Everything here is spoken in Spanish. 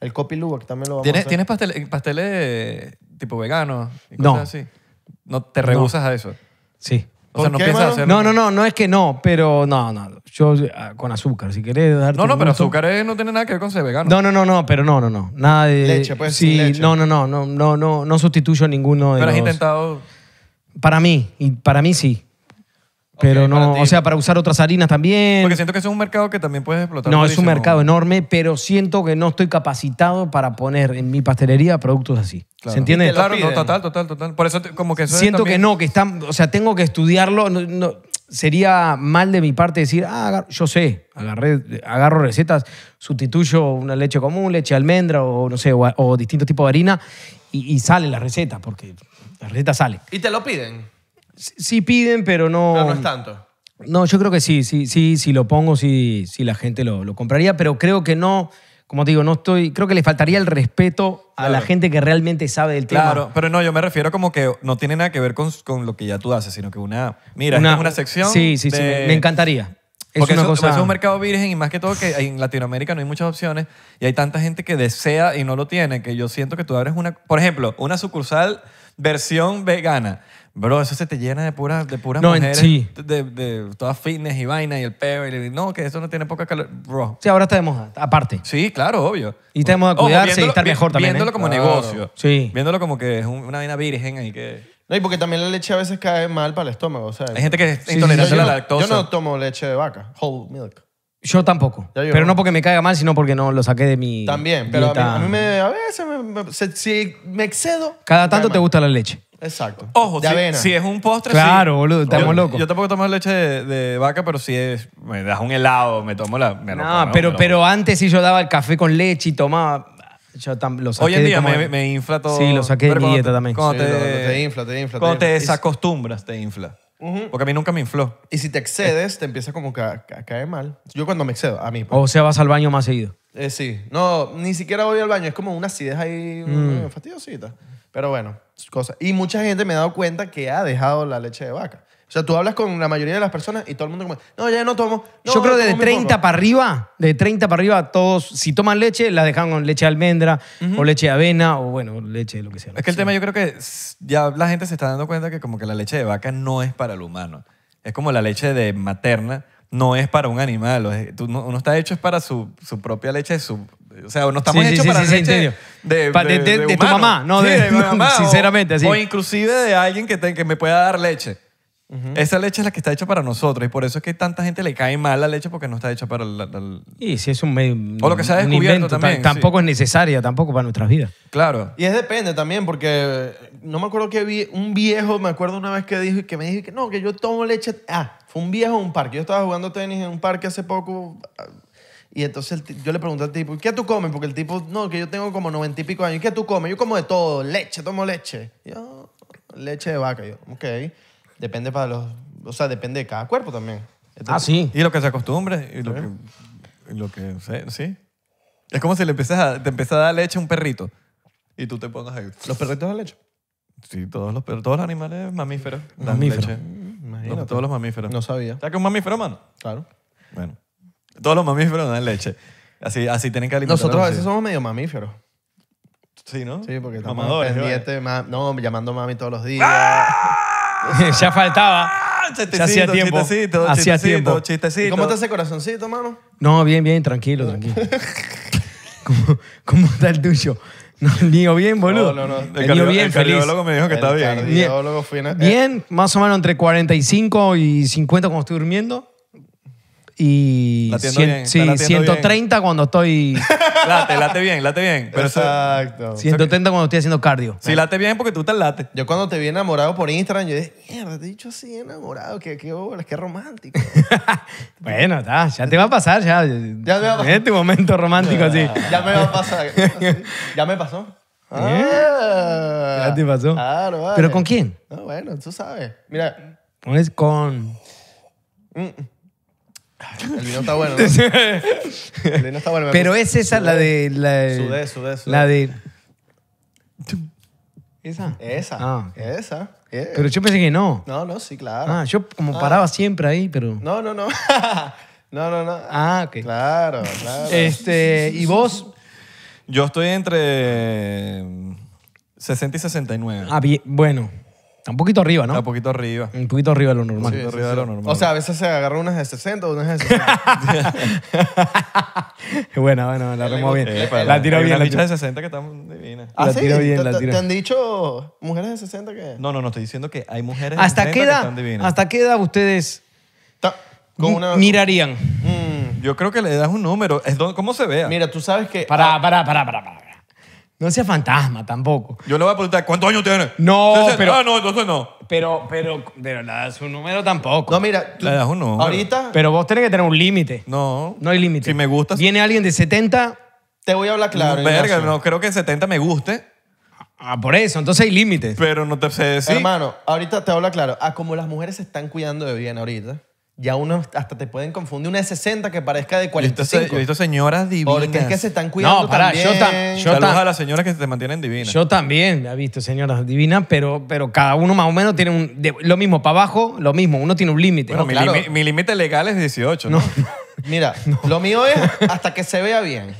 El Copy que también lo vamos a ¿Tienes, ¿tienes eh, pasteles eh, tipo veganos? No. Así? No te rehusas a eso. Sí. O sea, no piensas No, no, no, no es que no, pero no, no. Yo eh, con azúcar, si querés darte. No, no, pero azúcar no tiene nada que ver con ser vegano. No, no, no, no, pero no, no, no. Nada de. Leche, pues, sin Sí, leche. no, no, no, no, no, no, no sustituyo ninguno de pero has intentado... Para mí, y para mí sí. Pero no, o sea, para usar otras harinas también. Porque siento que es un mercado que también puedes explotar. No, es un mercado enorme, pero siento que no estoy capacitado para poner en mi pastelería productos así. ¿Se entiende? Claro, total, total, total. Por eso como que Siento que no, que están, o sea, tengo que estudiarlo. sería mal de mi parte decir, ah, yo sé, agarré, agarro recetas, sustituyo una leche común, leche almendra o no sé, o, distinto distintos tipos de harina y sale la receta, porque la receta sale. ¿Y te lo piden? sí piden, pero no. No, no es tanto. No, yo creo que sí, sí, sí, si lo pongo, si la gente lo, compraría, pero creo que no, como te digo, no estoy, creo que le faltaría el respeto a la gente que realmente sabe del tema. Claro, pero no, yo me refiero como que no tiene nada que ver con, lo que ya tú haces, sino que una... Mira, una sección Sí, sí, sí, me, encantaría. Porque es un mercado virgen y más que todo que en Latinoamérica no hay muchas opciones y hay tanta gente que desea y no lo tiene que yo siento que tú abres una... Por ejemplo, una sucursal versión vegana. Bro, eso se te llena de puras de No, mujeres de, de todas fitness y vaina y el peo y le- no, que eso no tiene poca calor, bro. Sí, ahora moja. aparte. Sí, claro, obvio. Y tenemos que a cuidarse y estar mejor también. ¿eh? Viéndolo como negocio. Sí. Viéndolo como que es una vaina virgen ahí que No, y porque también la leche a veces cae mal para el estómago. O sea, hay gente que es intolerante a la lactosa. Yo no tomo leche de vaca, whole milk. Yo tampoco. Pero no porque me caiga mal, sino porque no lo saqué de mi. También, pero a mí, a me- veces si me excedo. Cada tanto te gusta la leche. Exacto. Ojo, si, si es un postre, sí. Claro, boludo, estamos locos. Yo tampoco tomo leche de, vaca, pero si es, me das un helado, me tomo la... me No, pero, pero antes sí yo daba el café con leche y tomaba. Yo lo saqué Hoy en día me, infla todo. Sí, lo saqué de mi dieta también. Cuando te, te infla, te infla, Cuando te desacostumbras, te infla. Porque a mí nunca me infló. Y si te excedes, te empieza como que a, caer mal. Yo cuando me excedo, a mí. Pues. O sea, vas al baño más seguido. Eh, sí. No, ni siquiera voy al baño. Es como una acidez ahí mm. fastidiosita. Pero bueno, cosas. Y mucha gente me ha dado cuenta que ha dejado la leche de vaca. O sea, tú hablas con la mayoría de las personas y todo el mundo como, no, ya no tomo. Yo creo de 30 para arriba, de 30 para arriba, todos, si toman leche, la dejan con leche de almendra o leche de avena o bueno, leche de lo que sea. Es que el tema yo creo que ya la gente se está dando cuenta que como que la leche de vaca no es para el humano. Es como la leche de materna no es para un animal. uno está hecho es para su, su propia leche, su, o sea, no estamos hechos para sí, leche de, tu mamá, no de- sinceramente, O inclusive de alguien que, te- que me pueda dar leche. Esa leche es la que está hecha para nosotros y por eso es que tanta gente le cae mal la leche porque no está hecha para el... Y si es un medio... O lo que se ha descubierto también. Tampoco es necesaria, tampoco para nuestras vidas. Claro. Y es depende también porque eh, no me acuerdo que vi un viejo, me acuerdo una vez que, dijo, que me dijo que no, que yo tomo leche... Ah, fue un viejo en un parque. Yo estaba jugando tenis en un parque hace poco y entonces yo le pregunté al tipo, ¿qué tú comes? Porque el tipo, no, que yo tengo como noventa y pico años. ¿Qué tú comes? Yo como de todo, leche, tomo leche. Yo, leche de vaca. Yo, ok. Depende para los... O sea, depende de cada cuerpo también. ah, sí. Y lo que se acostumbre y lo que, lo que sí. Es como si le empiezas a, te empieza a dar leche a un perrito y tú te pongas ahí. ¿Los perritos dan leche? Sí, todos los, todos los animales mamíferos dan leche. Mm, imagínate. todos los mamíferos. No sabía. ¿Sabes que un mamífero, mano? Claro. Bueno. Todos los mamíferos dan leche. Así, así tienen que alimentarse. Nosotros a veces somos medio mamíferos. Sí, ¿no? Sí, porque estamos no, llamando mami todos los días. ¡Ah! ya faltaba. Ah, hacía tiempo. Chistecito, hacía tiempo. chistecito. ¿Cómo está ese corazoncito, mano? No, bien, bien, tranquilo, tranquilo. ¿Cómo, está el tuyo? No, el niño bien, boludo. No, no, no. El, el bien, feliz. cardiólogo me dijo que está bien. bien, bien, más o menos entre 45 y 50 cuando estoy durmiendo y 130 cuando estoy... Late, late bien, late bien. Exacto. 130 cuando estoy haciendo cardio. Sí, late bien porque tú te late. Yo cuando te vi enamorado por Instagram, yo dije, mierda, te he dicho así enamorado, qué, qué qué romántico. Bueno, está, ya te va a pasar, ya. Ya te va a pasar. En este momento romántico así. ya me va a pasar. Ya me pasó. ¿Eh? Ah. Ya te pasó. Claro, vale. ¿Pero con quién? No, ah, bueno, tú sabes. Mira, es con... Mm. El vino está bueno. ¿no? El vino está bueno. Pero es esa la de. La de sudé, sudé, sudé. La de. ¿Esa? Esa. Ah. Esa. Eh. Pero yo pensé que no. No, no, sí, claro. Ah, yo como ah. paraba siempre ahí, pero. No, no, no. no, no, no. Ah, ok. Claro, claro. Este, y vos. Yo estoy entre 60 y 69. Ah, bien, bueno un poquito arriba, ¿no? un poquito arriba. Un poquito arriba de lo normal. un poquito arriba de lo normal. O sea, a veces se agarran unas de 60, unas de 60. bueno, bueno, la remo bien. La tiro bien. La bicha de 60 que están divinas. Ah, la tiro bien, la tiro. ¿Te han dicho mujeres de 60 que...? No, no, no, estoy diciendo que hay mujeres de 60 que están divinas. ¿Hasta qué edad ustedes mirarían? Mm. Yo creo que le das un número. ¿Cómo se vea? Mira, tú sabes que... para, para, para, para. No sea fantasma tampoco. Yo le voy a preguntar, ¿cuántos años tiene? No, pero- Ah, no, entonces no. Pero, pero, pero le das un número tampoco. No, mira, tú, Le das un número. ahorita pero vos tenés que tener un límite. No. No hay límite. Si me gusta, Viene alguien de 70, te voy a hablar claro. verga, no creo que 70 me guste, ah, por eso, entonces hay límite. pero no te sé decir. Hermano, ahorita te habla claro. A ah, como las mujeres se están cuidando de bien ahorita, ya uno hasta te pueden confundir una de 60 que parezca de 45. Yo he visto, señoras divinas. Porque es que se están cuidando No, yo también. yo- a las señoras que se mantienen divinas. Yo también, he visto, señoras divinas, pero, pero cada uno más o menos tiene un, lo mismo para abajo, lo mismo, uno tiene un límite. mi límite legal es 18. ¿no? Mira, lo mío es hasta que se vea bien.